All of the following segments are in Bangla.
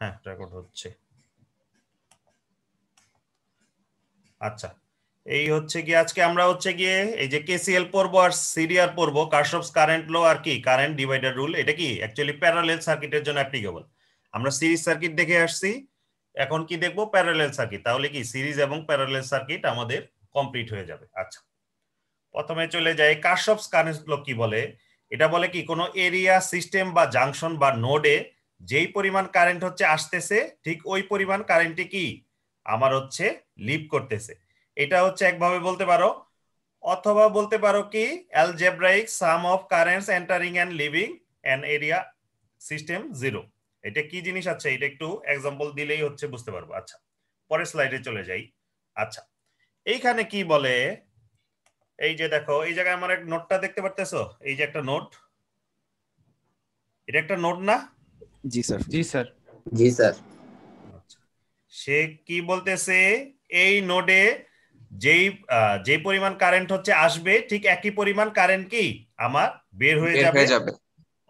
হ্যাঁ রেকর্ড হচ্ছে আচ্ছা এই হচ্ছে কি আজকে আমরা হচ্ছে গিয়ে এই যে কেসিএল পড়ব আর সিডিআর পড়ব কারশপস কারেন্ট ল আর কি কারেন্ট ডিভাইডার রুল এটা কি অ্যাকচুয়ালি প্যারালেল সার্কিটের জন্য অ্যাপ্লিকেবল আমরা সিরিজ সার্কিট দেখে আসছি এখন কি দেখব প্যারালেল সার্কিট তাহলে কি সিরিজ এবং প্যারালেল সার্কিট আমাদের কমপ্লিট হয়ে যাবে আচ্ছা প্রথমে চলে যাই কার্সবস কারেন্ট ল কি বলে এটা বলে কি কোনো এরিয়া সিস্টেম বা জাংশন বা নোডে যেই পরিমাণ কারেন্ট হচ্ছে আসতেছে ঠিক ওই পরিমাণ কারেন্টে কি আমার হচ্ছে লিপ করতেছে এটা হচ্ছে একভাবে বলতে পারো অথবা বলতে পারো কি algebraic sum of currents entering and leaving an area system zero এটা কি জিনিস আছে আচ্ছা, এটা একটু এক্সাম্পল দিলেই হচ্ছে বুঝতে পারবো আচ্ছা পরের স্লাইডে চলে যাই আচ্ছা এইখানে কি বলে এই যে দেখো এই জায়গায় আমার এক নোটটা দেখতে পারতেছো এই যে একটা নোট এটা একটা নোট না জি স্যার জি স্যার জি স্যার আচ্ছা। সে কি বলতেছে এই নোডে যেই যেই পরিমাণ কারেন্ট হচ্ছে আসবে ঠিক একই পরিমাণ কারেন্ট কি আমার বের হয়ে যাবে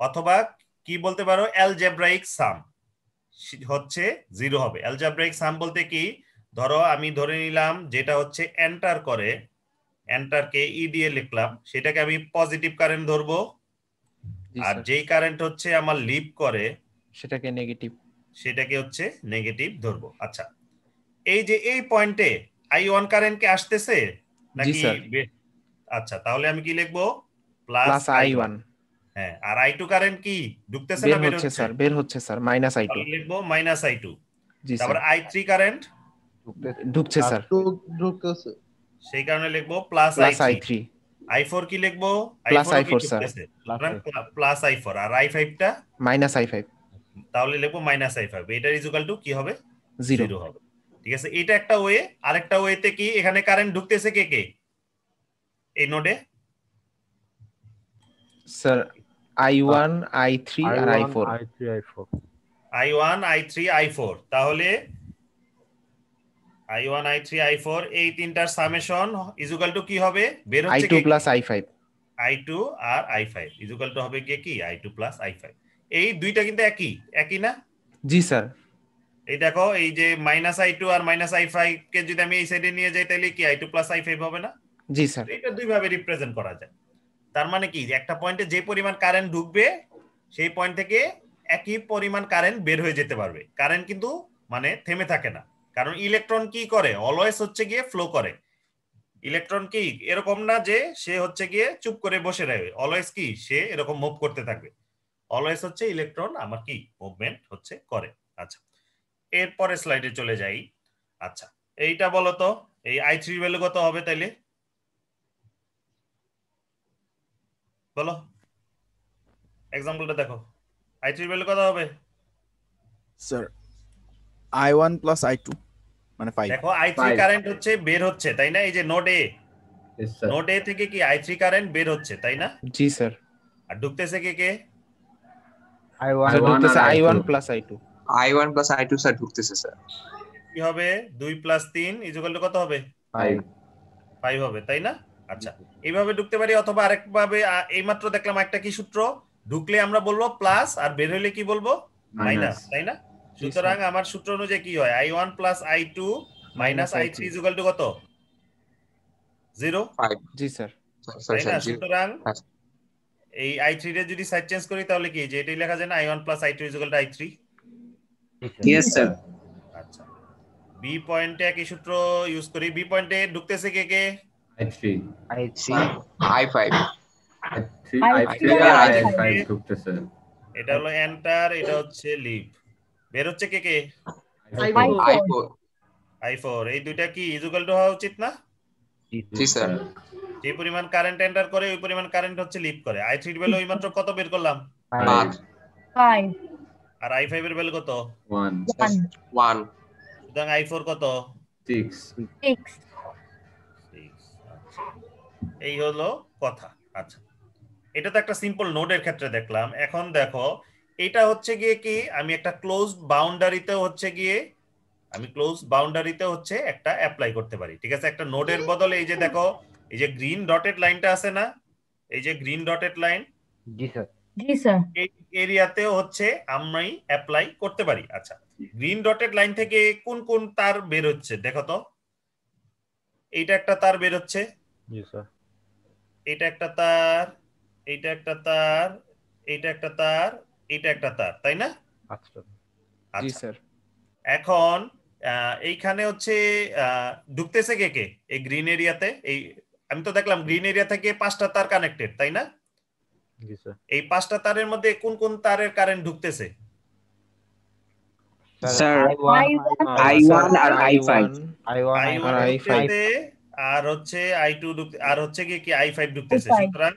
অথবা কি বলতে পারো অ্যালজেব্রাইক সাম হচ্ছে জিরো হবে অ্যালজেব্রাইক সাম বলতে কি ধরো আমি ধরে নিলাম যেটা হচ্ছে এন্টার করে এন্টারকে ই e দিয়ে লিখলাম সেটাকে আমি পজিটিভ কারেন্ট ধরবো আর যেই কারেন্ট হচ্ছে আমার লিপ করে সেটাকে নেগেটিভ সেটাকে হচ্ছে নেগেটিভ ধরবো আচ্ছা এই যে এই পয়েন্টে আই ওয়ান কারেন্ট কি আসতেছে নাকি আচ্ছা তাহলে আমি কি লিখবো প্লাস আই ওয়ান হ্যাঁ আর আই টু কারেন্ট কি ঢুকতেছে না বের হচ্ছে স্যার বের হচ্ছে স্যার মাইনাস আই টু লিখবো মাইনাস আই টু তারপর আই থ্রি কারেন্ট ঢুকছে স্যার ঢুকতেছে সেই কারণে লিখবো plus I three I four কি লিখবো plus I four sir plus I four আর আই ফাইভটা মাইনাস আই ফাইভ তাহলে লিখবো মাইনাস আই ফাইভ এটার ইজুকাল টু কি হবে জিরো হবে ঠিক আছে এটা একটা ওয়ে আরেকটা ওয়েতে কি এখানে কারেন্ট ঢুকতেছে কে কে এই নোডে sir I one I three আর I four I one I three I four তাহলে I one I three I four এই তিনটার সামেশন ইজুকাল টু কি হবে বের হচ্ছে I two plus I five I two আর আই ফাইভ ইজুকাল টু হবে কে কি I two plus I five এই দুইটা কিন্তু একই একই না জি স্যার এই দেখো এই যে মাইনাস আই টু আর মাইনাস আই ফাইভ কে যদি আমি এই সাইডে নিয়ে যাই তাহলে কি I two plus I five হবে না জি স্যার এটা দুই ভাবে রিপ্রেজেন্ট করা যায় তার মানে কি একটা পয়েন্টে যে পরিমাণ কারেন্ট ঢুকবে সেই পয়েন্ট থেকে একই পরিমাণ কারেন্ট বের হয়ে যেতে পারবে কারেন্ট কিন্তু মানে থেমে থাকে না কারণ ইলেকট্রন কি করে অলওয়েজ হচ্ছে গিয়ে ফ্লো করে ইলেকট্রন কি এরকম না যে সে হচ্ছে গিয়ে চুপ করে বসে রাখবে অলওয়েজ কি সে এরকম মুভ করতে থাকবে অলওয়েজ হচ্ছে ইলেকট্রন আমার কি মুভমেন্ট হচ্ছে করে আচ্ছা এরপরে স্লাইডে চলে যাই আচ্ছা এইটা বলো তো এই আই থ্রি ভ্যালু কত হবে তাইলে বলো এক্সাম্পলটা দেখো আই থ্রি ভ্যালু কত হবে sir I one plus I two মানে ফাইভ দেখো আই থ্রি কারেন্ট হচ্ছে বের হচ্ছে তাই না এই যে নোড এ নোড এ থেকে কি আই থ্রি কারেন্ট বের হচ্ছে তাই না জি স্যার আর ঢুকতেছে কে কে ঢুকলে আমরা বলবো প্লাস আর বের হলে কি বলবো মাইনাস তাই না সুতরাং আমার সূত্র অনুযায়ী কি হয় I one plus I two minus I three equal to কত জিরো জি স্যার সুতরাং এই আই থ্রি রে যদি সাইড চেঞ্জ করি তাহলে কি যে এটাই লেখা যায় না I one plus I two equal I three yes sir আচ্ছা বি পয়েন্টে একই সূত্র ইউজ করি বি পয়েন্টে ঢুকতেছে কে কে I three I three I five এটা হলো এন্টার এটা হচ্ছে লিভ বের হচ্ছে কে কে আই ফোর এই দুইটা কি ইজুকাল টু হওয়া উচিত না জি স্যার যে পরিমাণ কারেন্ট এন্টার করে ওই পরিমাণ কারেন্ট হচ্ছে লিপ করে আই থ্রি ভ্যালু ওইমাত্র কত বের করলাম আর আই ফাইভ এর ভ্যালু কত সুতরাং আই ফোর কত আচ্ছা। এই হলো কথা আচ্ছা এটা তো একটা সিম্পল নোডের ক্ষেত্রে দেখলাম এখন দেখো এটা হচ্ছে গিয়ে কি আমি একটা ক্লোজ বাউন্ডারিতে হচ্ছে গিয়ে আমি ক্লোজ বাউন্ডারিতে হচ্ছে একটা অ্যাপ্লাই করতে পারি ঠিক আছে একটা নোডের বদলে এই যে দেখো এই যে গ্রিন ডটেড লাইনটা আছে না এই যে গ্রিন ডটেড লাইন জি স্যার জি স্যার এই হচ্ছে আমরাই অ্যাপ্লাই করতে পারি আচ্ছা গ্রিন ডটেড লাইন থেকে কোন কোন তার বের হচ্ছে দেখো তো এইটা একটা তার বের হচ্ছে জি স্যার এটা একটা তার এইটা একটা তার এইটা একটা তার এইটা একটা তার তাই না আচ্ছা, আচ্ছা। জি স্যার এখন এইখানে হচ্ছে ঢুকতেছে কে কে এই গ্রিন এরিয়াতে এই আমি তো দেখলাম গ্রিন এরিয়া থেকে পাঁচটা তার কানেক্টেড তাই না এই পাঁচটা তারের মধ্যে কোন কোন তারের কারেন্ট ঢুকতেছে স্যার I1 আর I5 I1 আর I5 আর হচ্ছে I2 আর হচ্ছে কি আই I5 ঢুকতেছে সুতরাং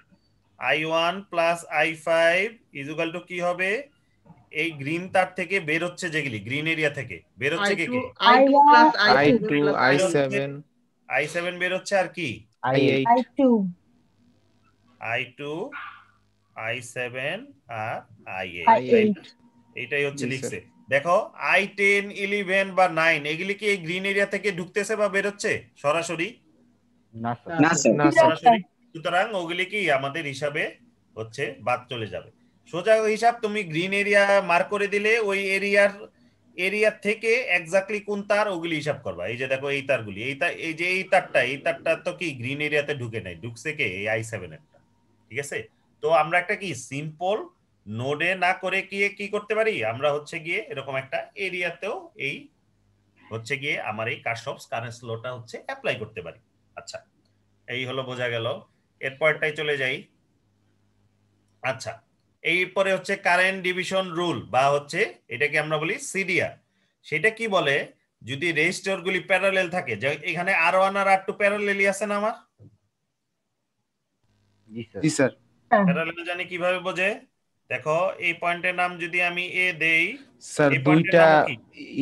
ফাইভ I5 টু কি হবে এই গ্রিন তার থেকে বের হচ্ছে যেগুলি গ্রিন এরিয়া থেকে বের হচ্ছে কি কি I2 I2 I7 I7 বের হচ্ছে আর কি I8 I2 I2 I7 R I eight. এটাই হচ্ছে লিখছে দেখো আই টেন ইলেভেন বা নাইন এগুলি কি গ্রিন এরিয়া থেকে ঢুকতেছে বা বেরোচ্ছে সরাসরি সরাসরি সুতরাং ওগুলি কি আমাদের হিসাবে হচ্ছে বাদ চলে যাবে সোজা হিসাব তুমি গ্রিন এরিয়া মার্ক করে দিলে ওই এরিয়ার এরিয়ার থেকে এক্স্যাক্টলি কোন তার ওগুলি হিসাব করবা এই যে দেখো এই তারগুলি এই তার এই যে এই তারটা এই তারটা তো কি গ্রিন এরিয়াতে ঢুকে নাই ঢুকছে কে এই আই সেভেন একটা ঠিক আছে তো আমরা একটা কি সিম্পল নোডে না করে গিয়ে কি করতে পারি আমরা হচ্ছে গিয়ে এরকম একটা এরিয়াতেও এই হচ্ছে গিয়ে আমার এই কাশপস কারেন্স লোটা হচ্ছে অ্যাপ্লাই করতে পারি আচ্ছা এই হলো বোঝা গেল এরপরটাই চলে যাই আচ্ছা এরপরে হচ্ছে কারেন্ট ডিভিশন রুল বা হচ্ছে এটাকে আমরা বলি সিডিয়া সেটা কি বলে যদি রেজিস্টার গুলি প্যারালেল থাকে এখানে আর ওয়ান আর আর টু প্যারালেলই আছে না আমার হ্যাঁ। প্যারালেল জানি কিভাবে বোঝে দেখো এই পয়েন্টের নাম যদি আমি এ দেই স্যার দুইটা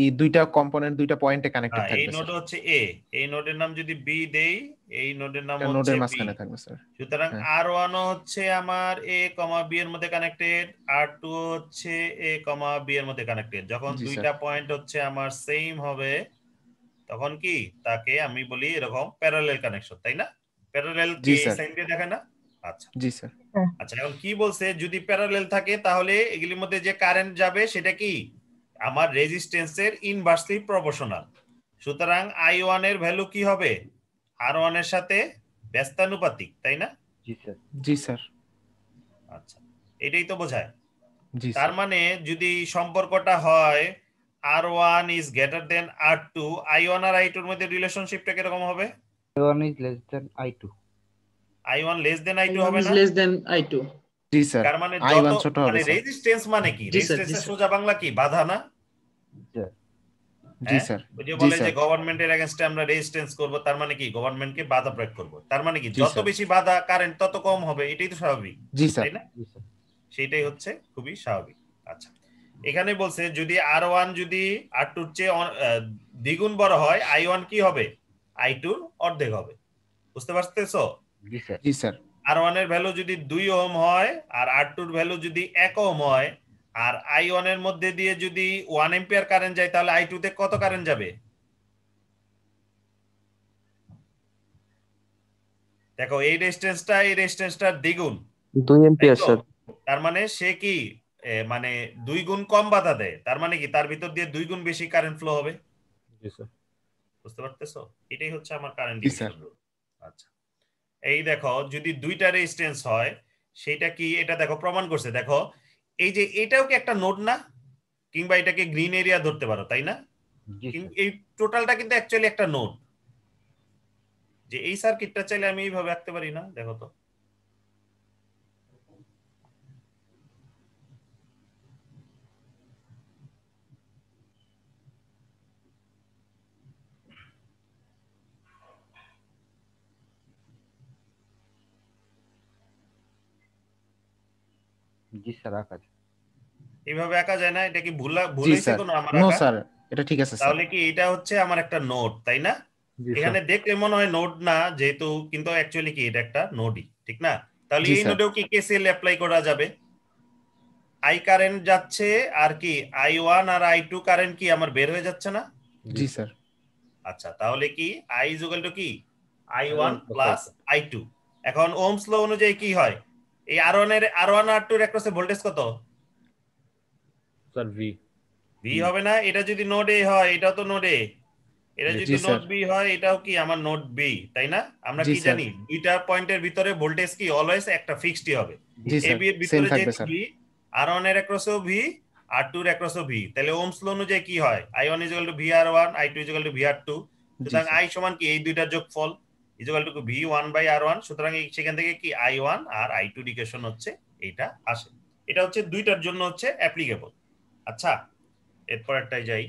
এই দুইটা কম্পোনেন্ট দুইটা পয়েন্টে কানেক্টেড হ্যাঁ, থাকে এই নোট হচ্ছে এ এই নোটের নাম যদি বি দেই এই নোডের নাম হচ্ছে নোডের মাঝখানে থাকবে স্যার সুতরাং হ্যাঁ। r1 হচ্ছে আমার এ কমা বি এর মধ্যে কানেক্টেড টু হচ্ছে এ কমা বি এর মধ্যে কানেক্টেড যখন দুইটা পয়েন্ট হচ্ছে আমার সেম হবে তখন কি তাকে আমি বলি এরকম প্যারালেল কানেকশন তাই না প্যারালেল কি সাইন দিয়ে দেখে না আচ্ছা জি স্যার আচ্ছা এখন কি বলছে যদি প্যারালেল থাকে তাহলে এগুলির মধ্যে যে কারেন্ট যাবে সেটা কি আমার রেজিস্ট্যান্সের ইনভার্সলি প্রপোর্শনাল সুতরাং আই ওয়ান এর ভ্যালু কি হবে আর ওয়ান এর সাথে ব্যস্তানুপাতিক তাই না জি স্যার জি স্যার আচ্ছা এটাই তো বোঝায় তার মানে যদি সম্পর্কটা হয় R one is greater than R two I one আর আই টুর মধ্যে রিলেশনশিপটা কিরকম হবে I one is less than I two I one less than I two হবে না লেস দেন আই টু জি স্যার তার মানে আই ওয়ান ছোট হবে মানে রেজিস্ট্যান্স মানে কি রেজিস্ট্যান্স সোজা বাংলা কি বাধা না জি হ্যাঁ? স্যার যে বলে যে গভর্নমেন্টের এগেইনস্টে আমরা রেজিস্ট্যান্স করব তার মানে কি গভর্নমেন্টকে বাধা প্রয়োগ করব তার মানে কি যত বেশি বাধা কারেন্ট তত কম হবে এটাই তো স্বাভাবিক জি স্যার সেটাই হচ্ছে খুবই স্বাভাবিক আচ্ছা এখানে বলছে যদি আর ওয়ান যদি আর টুর চেয়ে দ্বিগুণ বড় হয় আই ওয়ান কি হবে আই টুর অর্ধেক হবে বুঝতে পারতেছো জি স্যার আর ওয়ান এর ভ্যালু যদি দুই ওহম হয় আর আর টুর ভ্যালু যদি এক ওহম হয় আর আই ওয়ান এর মধ্যে দিয়ে যদি ওয়ান এম্পিয়ার কারেন্ট যায় তাহলে আই টু তে কত কারেন্ট যাবে দেখো এই রেজিস্ট্যান্সটা এই রেজিস্ট্যান্সটার দ্বিগুণ দুই এম্পিয়ার স্যার তার মানে সে কি মানে দুই গুণ কম বাধা দেয় তার মানে কি তার ভিতর দিয়ে দুই গুণ বেশি কারেন্ট ফ্লো হবে জি স্যার বুঝতে পারতেছো এটাই হচ্ছে আমার কারেন্ট আচ্ছা এই দেখো যদি দুইটা রেজিস্ট্যান্স হয় সেটা কি এটা দেখো প্রমাণ করছে দেখো এই যে এটাও কি একটা নোড না কিংবা এটাকে গ্রিন এরিয়া ধরতে পারো তাই না এই টোটালটা কিন্তু অ্যাকচুয়ালি একটা নোড যে এই সার্কিটটা চাইলে আমি এইভাবে আঁকতে পারি না দেখো তো জি স্যার আঁকা এভাবে আঁকা যায় না এটা কি ভুলা ভুলেছে কোনো আমার নো স্যার এটা ঠিক আছে তাহলে কি এটা হচ্ছে আমার একটা নোট তাই না এখানে দেখলে মনে হয় নোট না যেহেতু কিন্তু অ্যাকচুয়ালি কি এটা একটা নোটই ঠিক না তাহলে এই নোটেও কি কেসিএল অ্যাপ্লাই করা যাবে আই কারেন্ট যাচ্ছে আর কি আই ওয়ান আর আই টু কারেন্ট কি আমার বের হয়ে যাচ্ছে না জি স্যার আচ্ছা তাহলে কি আই যুগল টু কি I one plus I two এখন ওমস ল অনুযায়ী কি হয় এই আর ওয়ান এর আর ওয়ান আর টু এর অ্যাক্রসে ভোল্টেজ কত ভি ভি হবে না এটা যদি নোড এ হয় এটাও তো নোড এ এটা যদি নোড বি হয় এটাও কি আমার নোড বি তাই না আমরা কি জানি দুইটা পয়েন্টের ভিতরে ভোল্টেজ কি অলওয়েজ একটা ফিক্সডই হবে এ বি এর ভিতরে যে ভি আর এর ভি আর টু এর ভি তাহলে ওমস ল অনুযায়ী কি হয় I one is to V R one I two is to V R two সুতরাং আই সমান কি এই দুইটার যোগফল is to V one by R one সুতরাং সেখান থেকে কি আই ওয়ান আর আই টু ডিকেশন হচ্ছে এইটা আসে এটা হচ্ছে দুইটার জন্য হচ্ছে অ্যাপ্লিকেবল আচ্ছা এরপর একটাই যাই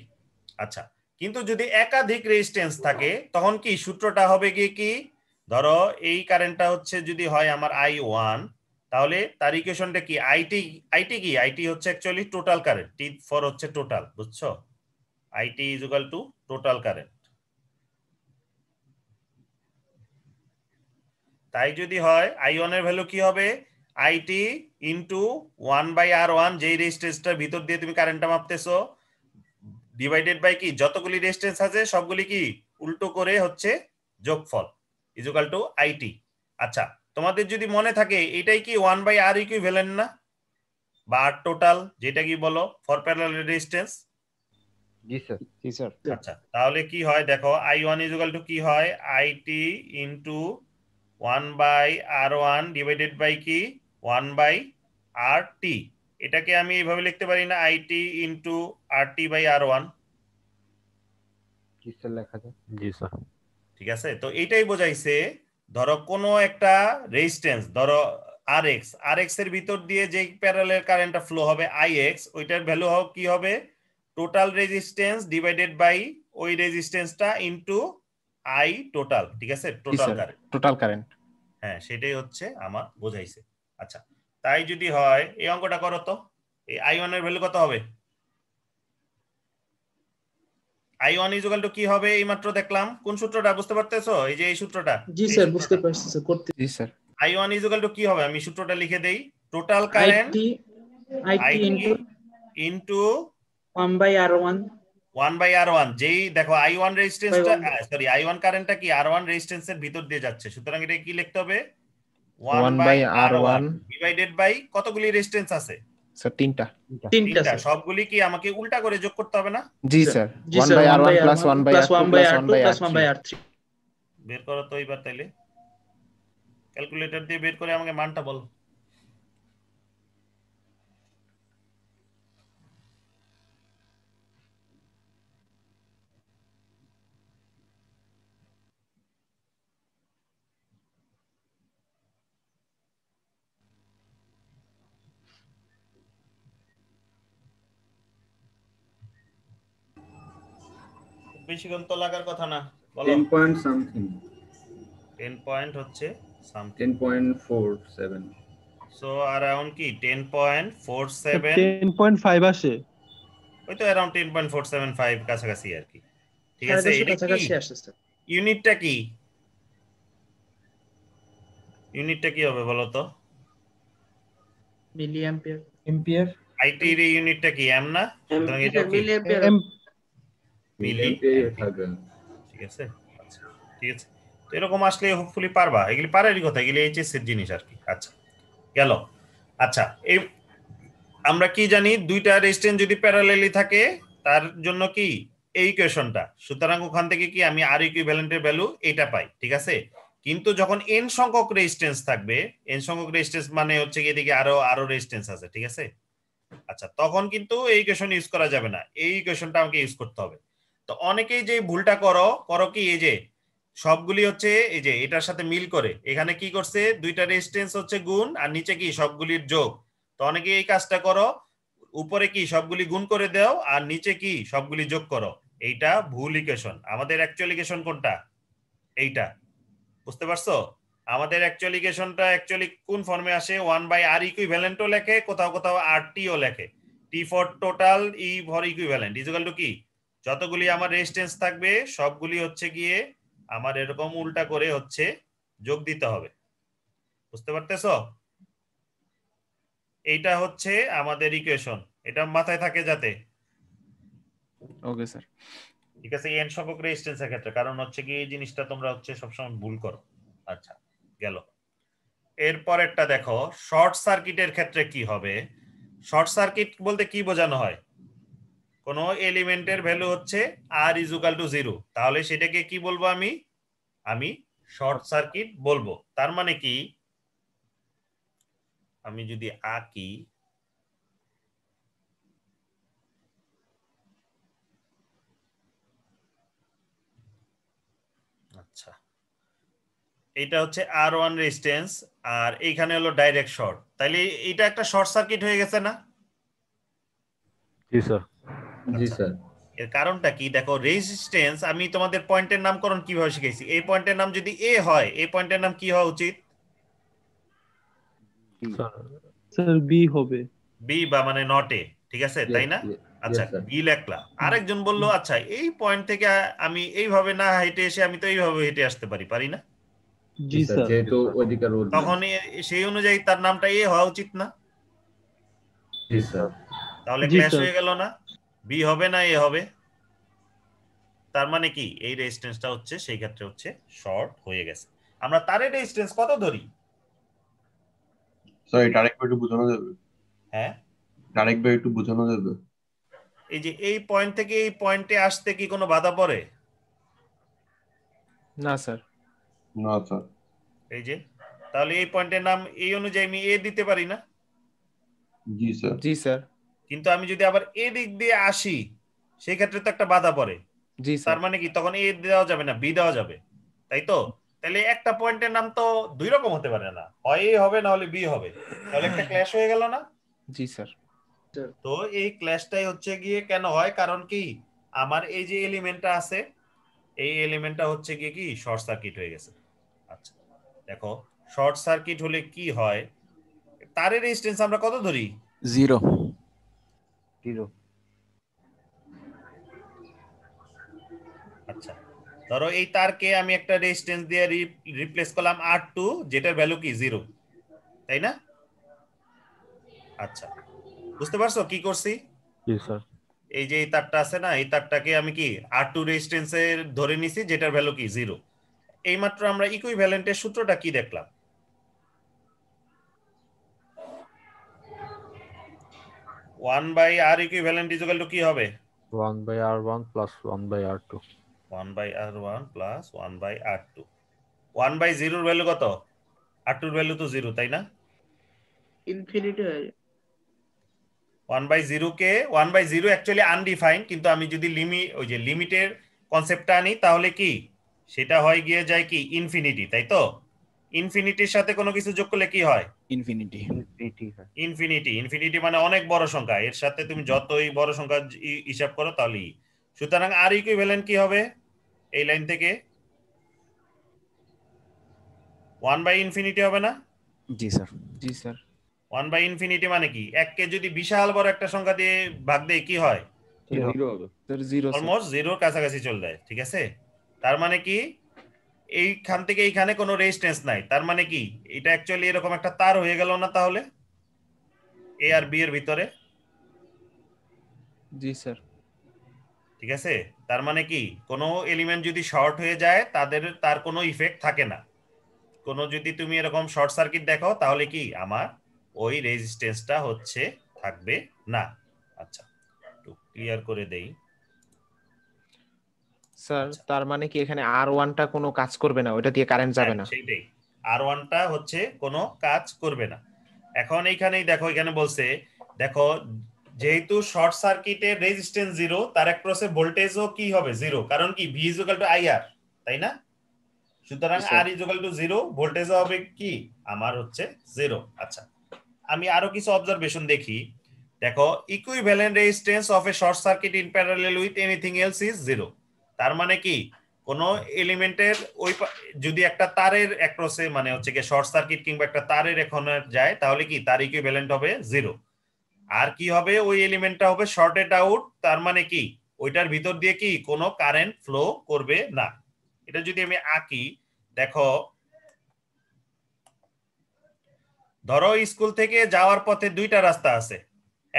আচ্ছা কিন্তু যদি একাধিক রেজিস্ট্যান্স থাকে তখন কি সূত্রটা হবে কি কি ধরো এই কারেন্টটা হচ্ছে যদি হয় আমার আই ওয়ান তাহলে তার ইকুয়েশনটা কি আইটি আইটি কি আইটি হচ্ছে actually total current T for হচ্ছে টোটাল বুঝছো IT is equal to total current তাই যদি হয় আই ওয়ানের ভ্যালু কি হবে IT into one by R one যেই রেজিস্ট্যান্সটার ভিতর দিয়ে তুমি কারেন্টটা মাপতেছো ডিভাইডেড বাই কি যতগুলি রেজিস্ট্যান্স আছে সবগুলি কি উল্টো করে হচ্ছে যোগফল ইজুকাল টু আইটি আচ্ছা তোমাদের যদি মনে থাকে এটাই কি ওয়ান বাই আর ইকুইভ্যালেন্ট না বা আর টোটাল যেটা কি বলো ফর প্যারালাল রেজিস্ট্যান্স আচ্ছা তাহলে কি হয় দেখো আই ওয়ান ইজুকাল টু কি হয় IT into one by R one divided by কি ওয়ান বাই আর টি এটাকে আমি এইভাবে লিখতে পারি না IT into R T by R one ঠিক আছে তো এইটাই বোঝাইছে ধরো কোনো একটা রেজিস্ট্যান্স ধরো আর এক্স আর এক্স এর ভিতর দিয়ে যে প্যারালের কারেন্টটা ফ্লো হবে আই এক্স ওইটার ভ্যালু হোক কি হবে টোটাল রেজিস্ট্যান্স ডিভাইডেড বাই ওই রেজিস্ট্যান্সটা ইনটু আই টোটাল ঠিক আছে টোটাল কারেন্ট টোটাল কারেন্ট হ্যাঁ সেটাই হচ্ছে আমার বোঝাইছে আচ্ছা তাই যদি হয় এই অঙ্কটা করো তো এই আই ওয়ান এর ভ্যালু কত হবে আই ওয়ান ইজ টু কি হবে এই মাত্র দেখলাম কোন সূত্রটা বুঝতে পারতেছো এই যে এই সূত্রটা জি স্যার বুঝতে পারছি স্যার করতে জি sir I one is to কি হবে আমি সূত্রটা লিখে দেই total current IT into into 1 by R one one by R one যেই দেখো আই ওয়ান রেজিস্ট্যান্সটা সরি আই ওয়ান কারেন্টটা কি আর ওয়ান রেজিস্ট্যান্সের ভিতর দিয়ে যাচ্ছে সুতরাং এটা কি লিখতে হবে 1 কতগুলি রেজিস্ট্যান্স আছে স্যার তিনটা তিনটা সবগুলি কি আমাকে উল্টা করে যোগ করতে হবে না জি স্যার 1 বের করো তো এবার তাইলে ক্যালকুলেটর দিয়ে বের করে আমাকে মানটা বলো বেশিক্ষণ তো লাগার কথা না বলো 10 পয়েন্ট সামথিং 10 পয়েন্ট হচ্ছে সামথিং 10.47 সো अराउंड কি 10.47 10.5 আসে ওই তো अराउंड 10.475 কাছাকাছি আর কি ঠিক হ্যাঁ, আছে এটা কাছাকাছি আসছে ইউনিটটা কি ইউনিটটা কি হবে বলো তো মিলি অ্যাম্পিয়ার অ্যাম্পিয়ার আইটি এর ইউনিটটা কি এম না সুতরাং এটা মিলি অ্যাম্পিয়ার মিলি ঠিক আছে আচ্ছা, ঠিক আছে তো এরকম আসলে হোপফুলি পারবা এগুলি পারারই কথা এগুলি এইচএস এর জিনিস আর কি আচ্ছা গেল আচ্ছা এই আমরা কি জানি দুইটা রেজিস্ট্যান্স যদি প্যারালেলি থাকে তার জন্য কি এই ইকুয়েশনটা সুতরাং ওখান থেকে কি আমি আর ইকুইভ্যালেন্টের ভ্যালু এটা পাই ঠিক আছে কিন্তু যখন এন সংখ্যক রেজিস্ট্যান্স থাকবে এন সংখ্যক রেজিস্ট্যান্স মানে হচ্ছে কি এদিকে আরো আরো রেজিস্ট্যান্স আছে ঠিক আছে আচ্ছা তখন কিন্তু এই কোয়েশন ইউজ করা যাবে না এই ইকুয়েশনটা আমাকে ইউজ করতে হবে তো অনেকেই যে ভুলটা করো করো কি এই যে সবগুলি হচ্ছে এই যে এটার সাথে মিল করে এখানে কি করছে দুইটা রেজিস্টেন্স হচ্ছে গুণ আর নিচে কি সবগুলির যোগ তো অনেকে এই কাজটা করো উপরে কি সবগুলি গুণ করে দাও আর নিচে কি সবগুলি যোগ করো এইটা ভুল ইকুয়েশন আমাদের অ্যাকচুয়াল ইকুয়েশন কোনটা এইটা বুঝতে পারছো আমাদের অ্যাকচুয়াল ইকুয়েশনটা অ্যাকচুয়ালি কোন ফর্মে আসে ওয়ান বাই আর ইকুইভ্যালেন্টও লেখে কোথাও কোথাও আর টিও লেখে T for total E for equivalent is to কি যতগুলি আমার রেজিস্ট্যান্স থাকবে সবগুলি হচ্ছে গিয়ে আমার এরকম উল্টা করে হচ্ছে যোগ দিতে হবে বুঝতে পারতেছ এইটা হচ্ছে আমাদের ইকুয়েশন এটা মাথায় থাকে যাতে ওকে স্যার ঠিক আছে এন সংখ্যক রেজিস্ট্যান্সের ক্ষেত্রে কারণ হচ্ছে কি এই জিনিসটা তোমরা হচ্ছে সবসময় ভুল করো আচ্ছা গেল এরপরেরটা দেখো শর্ট সার্কিটের ক্ষেত্রে কি হবে শর্ট সার্কিট বলতে কি বোঝানো হয় কোনো এলিমেন্টের ভ্যালু হচ্ছে R is equal to zero তাহলে সেটাকে কি বলবো আমি আমি শর্ট সার্কিট বলবো তার মানে কি আমি যদি আঁকি আচ্ছা এটা হচ্ছে আর ওয়ান রেস্টেন্স আর এইখানে হলো ডাইরেক্ট শর্ট তাইলে এটা একটা শর্ট সার্কিট হয়ে গেছে না জি স্যার আচ্ছা। এর কারণটা কি দেখো রেজিস্ট্যান্স আমি তোমাদের পয়েন্টের নামকরণ কিভাবে শিখেছি এই পয়েন্টের নাম যদি এ হয় এই পয়েন্টের নাম কি হওয়া উচিত স্যার বি হবে বি বা মানে নট এ ঠিক আছে তাই না আচ্ছা বি লেখলাম আরেকজন বলল আচ্ছা এই পয়েন্ট থেকে আমি এইভাবে না হেঁটে এসে আমি তো এইভাবে হেঁটে আসতে পারি পারি না জি স্যার তখন সেই অনুযায়ী তার নামটা এ হওয়া উচিত না জি স্যার তাহলে ক্ল্যাশ হয়ে গেল না বি হবে না এ হবে তার মানে কি এই রেজিস্ট্যান্সটা হচ্ছে সেই ক্ষেত্রে হচ্ছে শর্ট হয়ে গেছে আমরা তারের রেজিস্ট্যান্স কত ধরি স্যার এটা আরেকবার একটু বোঝানো যাবে হ্যাঁ আরেকবার একটু বোঝানো যাবে এই যে এই পয়েন্ট থেকে এই পয়েন্টে আসতে কি কোনো বাধা পড়ে না স্যার না স্যার এই যে তাহলে এই পয়েন্টের নাম এই অনুযায়ী আমি এ দিতে পারি না জি স্যার জি স্যার কিন্তু আমি যদি আবার এদিক দিয়ে আসি সেই ক্ষেত্রে তো একটা বাধা পড়ে জি তার মানে কি তখন এ দেওয়া যাবে না বি দেওয়া যাবে তাই তো তাহলে একটা পয়েন্টের নাম তো দুই রকম হতে পারে না হয় এ হবে না হলে বি হবে তাহলে একটা ক্ল্যাশ হয়ে গেল না জি স্যার তো এই ক্ল্যাশটাই হচ্ছে গিয়ে কেন হয় কারণ কি আমার এই যে এলিমেন্টটা আছে এই এলিমেন্টটা হচ্ছে গিয়ে কি শর্ট সার্কিট হয়ে গেছে আচ্ছা দেখো শর্ট সার্কিট হলে কি হয় তারের রেজিস্ট্যান্স আমরা কত ধরি জিরো জিরো আচ্ছা ধরো এই তারকে আমি একটা রেজিস্ট্যান্স দিয়ে রিপ্লেস করলাম আর টু যেটার ভ্যালু কি জিরো তাই না আচ্ছা বুঝতে পারছো কি করছি স্যার এই যে এই তারটা আছে না এই তারটাকে আমি কি আর টু রেজিস্ট্যান্সের ধরে নিছি যেটার ভ্যালু কি জিরো এইমাত্র আমরা ইকুইভ্যালেন্টের সূত্রটা কি দেখলাম one by R equivalent is to কি হবে one by R one plus one by R two one by R one plus one by R two one by জিরোর ভ্যালু কত আর টুর ভ্যালু তো জিরো তাই না ইনফিনিটি হয়ে যায় ওয়ান বাই জিরোকে one by zero actually undefined কিন্তু আমি যদি লিমিট ওই যে লিমিটের কনসেপ্টটা আনি তাহলে কি সেটা হয় গিয়ে যায় কি ইনফিনিটি তাই তো ইনফিনিটির সাথে কোনো কিছু যোগ করলে কি হয় ইনফিনিটি ইনফিনিটি ইনফিনিটি মানে অনেক বড় সংখ্যা এর সাথে তুমি যতই বড় সংখ্যা হিসাব করো তাহলেই সুতরাং আর ইকুইভ্যালেন্ট কি হবে এই লাইন থেকে ওয়ান বাই ইনফিনিটি হবে না জি স্যার জি স্যার ওয়ান বাই ইনফিনিটি মানে কি এককে যদি বিশাল বড় একটা সংখ্যা দিয়ে ভাগ দেয় কি হয় জিরো অলমোস্ট জিরোর কাছাকাছি চলে যায় ঠিক আছে তার মানে কি এইখান থেকে এইখানে কোনো রেজিস্ট্যান্স নাই তার মানে কি এটা অ্যাকচুয়ালি এরকম একটা তার হয়ে গেল না তাহলে এ আর বি এর ভিতরে জি স্যার ঠিক আছে তার মানে কি কোনো এলিমেন্ট যদি শর্ট হয়ে যায় তাদের তার কোনো ইফেক্ট থাকে না কোনো যদি তুমি এরকম শর্ট সার্কিট দেখো তাহলে কি আমার ওই রেজিস্ট্যান্সটা হচ্ছে থাকবে না আচ্ছা একটু ক্লিয়ার করে দেই স্যার আচ্ছা। তার মানে কি এখানে আর ওয়ানটা কোনো কাজ করবে না ওটা দিয়ে কারেন্ট যাবে না আর হ্যাঁ, ওয়ানটা হচ্ছে কোনো কাজ করবে না এখন এইখানেই দেখো এখানে বলছে দেখো যেহেতু শর্ট সার্কিটের রেজিস্ট্যান্স জিরো তার অ্যাক্রসে ভোল্টেজও কি হবে জিরো কারণ কি V is equal to IR তাই না সুতরাং R is to zero voltage হবে কি আমার হচ্ছে জিরো আচ্ছা আমি আরো কিছু অবজারভেশন দেখি দেখো equivalent resistance of a short circuit in parallel with anything else is zero তার মানে কি কোনো এলিমেন্টের হ্যাঁ। ওই যদি একটা তারের অ্যাক্রসে মানে হচ্ছে কি শর্ট সার্কিট কিংবা একটা তারের এখন যায় তাহলে কি তার ইকুইভ্যালেন্ট হবে জিরো আর কি হবে ওই এলিমেন্টটা হবে শর্টেড আউট তার মানে কি ওইটার ভিতর দিয়ে কি কোনো কারেন্ট ফ্লো করবে না এটা যদি আমি আঁকি দেখো ধরো স্কুল থেকে যাওয়ার পথে দুইটা রাস্তা আছে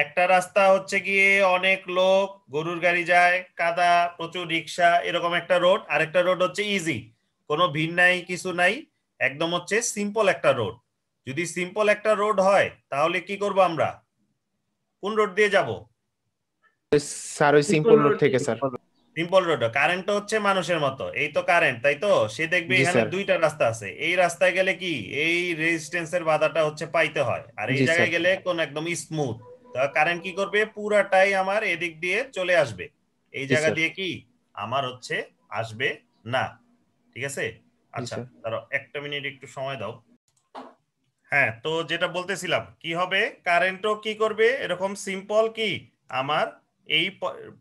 একটা রাস্তা হচ্ছে গিয়ে অনেক লোক গরুর গাড়ি যায় কাদা প্রচুর রিক্সা এরকম একটা রোড আরেকটা রোড হচ্ছে ইজি কোনো ভিড় নাই কিছু নাই একদম হচ্ছে সিম্পল একটা রোড যদি সিম্পল একটা রোড হয় তাহলে কি করব আমরা কোন রোড দিয়ে যাব স্যার ওই সিম্পল রোড থেকে স্যার সিম্পল রোড কারেন্ট হচ্ছে মানুষের মতো এই তো কারেন্ট তাই তো সে দেখবে এখানে দুইটা রাস্তা আছে এই রাস্তায় গেলে কি এই রেজিস্ট্যান্সের বাধাটা হচ্ছে পাইতে হয় আর এই জায়গায় গেলে কোন একদম স্মুথ কারেন্ট কি করবে পুরাটাই আমার এদিক দিয়ে চলে আসবে এই জায়গা দিয়ে কি আমার হচ্ছে আসবে না ঠিক আছে আচ্ছা একটা মিনিট একটু সময় দাও হ্যাঁ তো যেটা বলতেছিলাম কি হবে কারেন্টও কি করবে এরকম সিম্পল কি আমার এই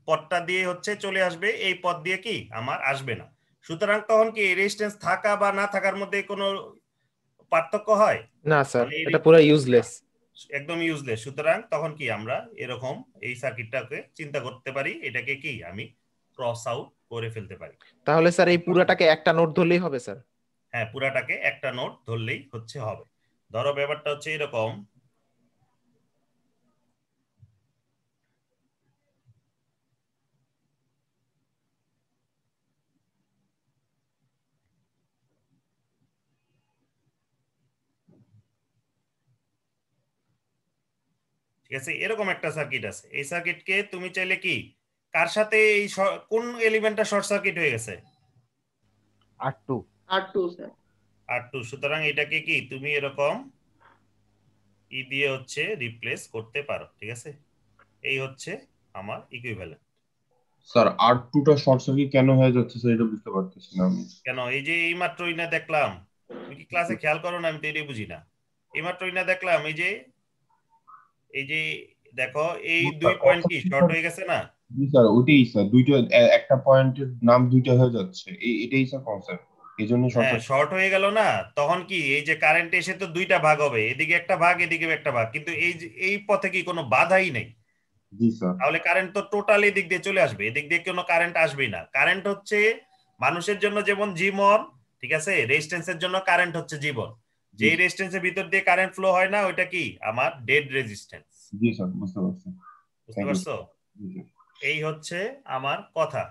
পথটা দিয়ে হচ্ছে চলে আসবে এই পথ দিয়ে কি আমার আসবে না সুতরাং তখন কি রেজিস্ট্যান্স থাকা বা না থাকার মধ্যে কোনো পার্থক্য হয় না স্যার এটা পুরো ইউজলেস একদম ইউজলেস সুতরাং তখন কি আমরা এরকম এই সার্কিটটাকে চিন্তা করতে পারি এটাকে কি আমি ক্রস আউট করে ফেলতে পারি তাহলে স্যার এই পুরাটাকে একটা নোট ধরলেই হবে স্যার হ্যাঁ পুরাটাকে একটা নোট ধরলেই হচ্ছে হবে ধরো ব্যাপারটা হচ্ছে এরকম ঠিক আছে এরকম একটা সার্কিট আছে এই সার্কিটকে তুমি চাইলে কি কার সাথে এই কোন এলিমেন্টটা শর্ট সার্কিট হয়ে গেছে আর টু স্যার টু সুতরাং এটাকে কি তুমি এরকম ই e দিয়ে হচ্ছে রিপ্লেস করতে পারো ঠিক আছে এই হচ্ছে আমার ইকুইভ্যালেন্ট স্যার R2 টা শর্ট সার্কিট কেন হয়ে যাচ্ছে স্যার এটা বুঝতে পারতেছি না আমি কেন এই যে এই মাত্রই না দেখলাম তুমি কি ক্লাসে খেয়াল করো না আমি তো এটাই বুঝি না এই মাত্রই না দেখলাম এই যে এই যে দেখো এই দুই পয়েন্ট কি শর্ট হয়ে গেছে না স্যার ওইটাই স্যার দুইটা একটা পয়েন্টের নাম দুইটা হয়ে যাচ্ছে এটাই স্যার কনসেপ্ট এজন্য শর্ট হয়ে গেল না তখন কি এই যে কারেন্ট এসে তো দুইটা ভাগ হবে এদিকে একটা ভাগ এদিকে একটা ভাগ কিন্তু এই এই পথে কি কোনো বাধাই নেই তাহলে কারেন্ট তো টোটাল এদিক দিয়ে চলে আসবে এদিক দিয়ে কোনো কারেন্ট আসবেই না কারেন্ট হচ্ছে মানুষের জন্য যেমন জীবন ঠিক আছে রেজিস্ট্যান্সের জন্য কারেন্ট হচ্ছে জীবন যে রেজিস্ট্যান্সের ভিতর দিয়ে কারেন্ট ফ্লো হয় না ওইটা কি আমার ডেড রেজিস্ট্যান্স জি স্যার বুঝতে পারছি বুঝতে পারছো এই হচ্ছে আমার কথা